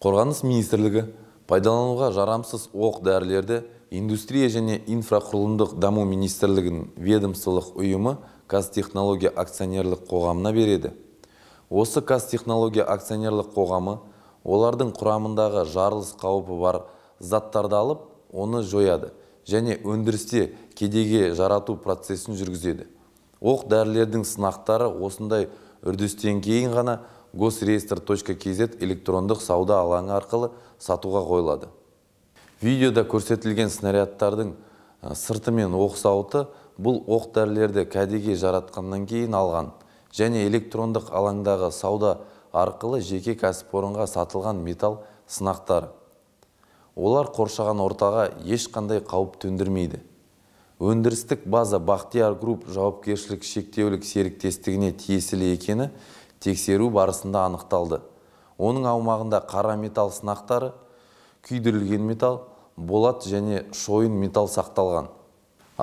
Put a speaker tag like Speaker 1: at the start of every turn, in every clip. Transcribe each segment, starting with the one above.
Speaker 1: қорғаныс министрлігі пайдалануға жарамсыз оқ дәрілерді индустрия және инфрақұрылымдық даму министрлігінің ведомстволық ұйымы қазтехнология акционерлік қоғамына береді осы қазтехнология акционерлік қоғамы олардың құрамындағы жарылыс қаупі бар заттарды алып оны жояды және өндірісте кедеге жарату процесін жүргізеді оқ дәрілердің сынақтары осындай үрдістен кейін ғана госреестр.кз электрондық сауда алаңы арқылы сатуға қойылады. Видеода көрсетілген снарядтардың мен оқ сауыты бұл оқ дәрілерді кәдеге жаратқаннан кейін алған және электрондық алаңдағы сауда арқылы жеке кәсіпорынға сатылған металл сынақтары. Олар қоршаған ортаға ешқандай қауіп төндірмейді. Өндірістік база Бақтияр Групп жауапкершілік шектеулік серіктестігіне тиесілі екені тексеру барысында анықталды оның аумағында қара металл сынақтары күйдірілген металл болат және шойын металл сақталған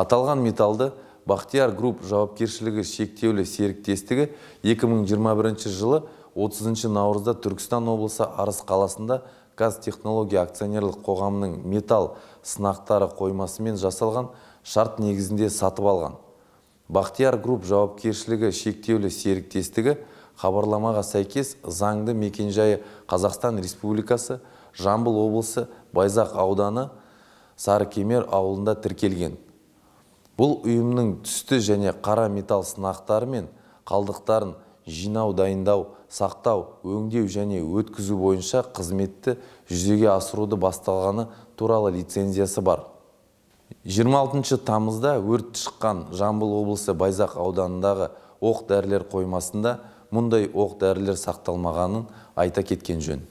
Speaker 1: аталған металды бақтияр групп жауапкершілігі шектеулі серіктестігі 2021 жылы 30 наурызда түркістан облысы арыс қаласында газ технология акционерлік қоғамының металл сынақтары қоймасымен жасалған шарт негізінде сатып алған бақтияр групп жауапкершілігі шектеулі серіктестігі хабарламаға сәйкес заңды мекенжайы Қазақстан Республикасы, Жамбыл облысы, Байзақ ауданы, Сарыкемер ауылында тіркелген. Бұл ұйымның түсті және қара металл сынақтары мен қалдықтарын жинау, дайындау, сақтау, өңдеу және өткізу бойынша қызметті жүзеге асыруды басталғаны туралы лицензиясы бар. 26 тамызда өрт шыққан Жамбыл облысы Байзақ ауданындағы оқ дәрілер қоймасында мұндай оқ дәрілер сақталмағанын айта кеткен жөн